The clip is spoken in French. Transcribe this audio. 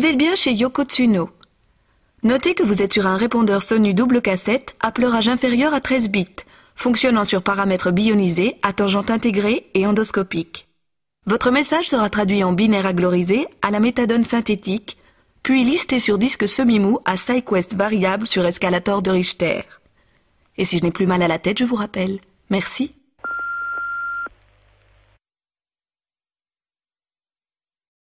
Vous êtes bien chez Yoko Tsuno. Notez que vous êtes sur un répondeur Sonu double cassette à pleurage inférieur à 13 bits, fonctionnant sur paramètres bionisés, à tangente intégrée et endoscopique. Votre message sera traduit en binaire aglorisé à la méthadone synthétique, puis listé sur disque semi-mou à quest variable sur escalator de Richter. Et si je n'ai plus mal à la tête, je vous rappelle. Merci.